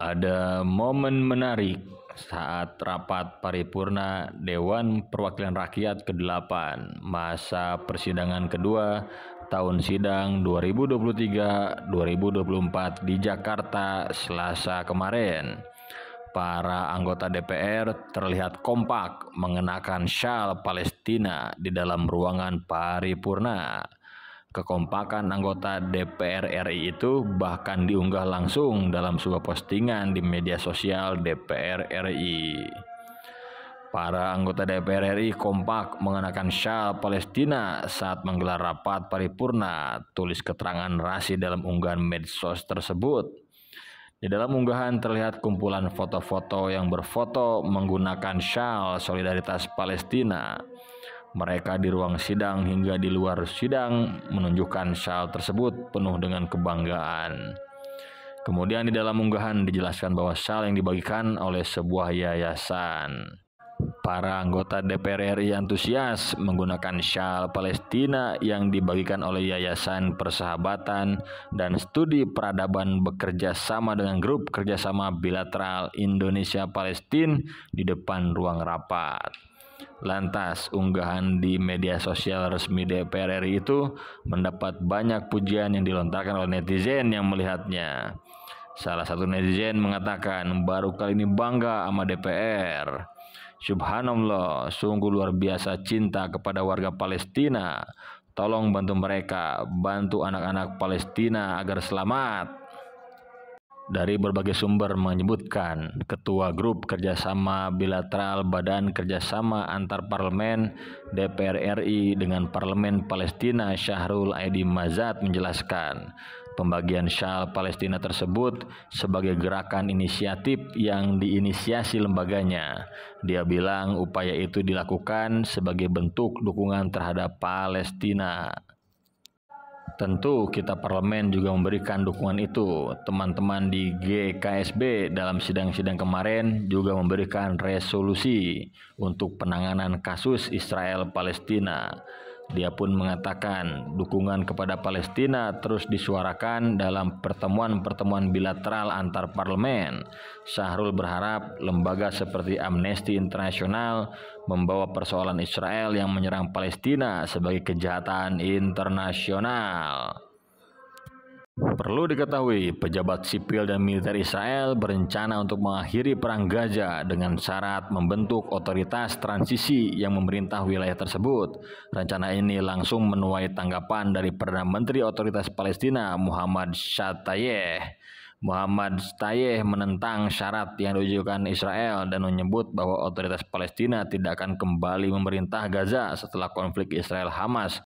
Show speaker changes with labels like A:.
A: Ada momen menarik saat rapat paripurna Dewan Perwakilan Rakyat ke-8 masa persidangan kedua tahun sidang 2023-2024 di Jakarta Selasa kemarin. Para anggota DPR terlihat kompak mengenakan syal Palestina di dalam ruangan paripurna. Kekompakan anggota DPR RI itu bahkan diunggah langsung dalam sebuah postingan di media sosial DPR RI. Para anggota DPR RI kompak mengenakan syal Palestina saat menggelar rapat paripurna, tulis keterangan Rasi dalam unggahan medsos tersebut. Di dalam unggahan terlihat kumpulan foto-foto yang berfoto menggunakan syal solidaritas Palestina. Mereka di ruang sidang hingga di luar sidang menunjukkan syal tersebut penuh dengan kebanggaan. Kemudian di dalam unggahan dijelaskan bahwa syal yang dibagikan oleh sebuah yayasan. Para anggota DPR RI antusias menggunakan syal Palestina yang dibagikan oleh Yayasan Persahabatan dan Studi Peradaban bekerja sama dengan grup kerjasama bilateral indonesia palestina di depan ruang rapat. Lantas, unggahan di media sosial resmi DPR RI itu mendapat banyak pujian yang dilontarkan oleh netizen yang melihatnya. Salah satu netizen mengatakan, baru kali ini bangga sama DPR. Subhanallah, sungguh luar biasa cinta kepada warga Palestina. Tolong bantu mereka, bantu anak-anak Palestina agar selamat dari berbagai sumber menyebutkan Ketua Grup Kerjasama Bilateral Badan Kerjasama Antar Parlemen DPR RI dengan Parlemen Palestina Syahrul Aidi Mazat menjelaskan pembagian syal Palestina tersebut sebagai gerakan inisiatif yang diinisiasi lembaganya. Dia bilang upaya itu dilakukan sebagai bentuk dukungan terhadap Palestina. Tentu kita parlemen juga memberikan dukungan itu. Teman-teman di GKSB dalam sidang-sidang kemarin juga memberikan resolusi untuk penanganan kasus Israel Palestina. Dia pun mengatakan dukungan kepada Palestina terus disuarakan dalam pertemuan-pertemuan bilateral antar parlemen. Syahrul berharap lembaga seperti Amnesty International membawa persoalan Israel yang menyerang Palestina sebagai kejahatan internasional. Perlu diketahui, pejabat sipil dan militer Israel berencana untuk mengakhiri Perang Gaza dengan syarat membentuk otoritas transisi yang memerintah wilayah tersebut. Rencana ini langsung menuai tanggapan dari Perdana Menteri Otoritas Palestina Muhammad Shatayeh. Muhammad Shatayeh menentang syarat yang diujukan Israel dan menyebut bahwa otoritas Palestina tidak akan kembali memerintah Gaza setelah konflik Israel-Hamas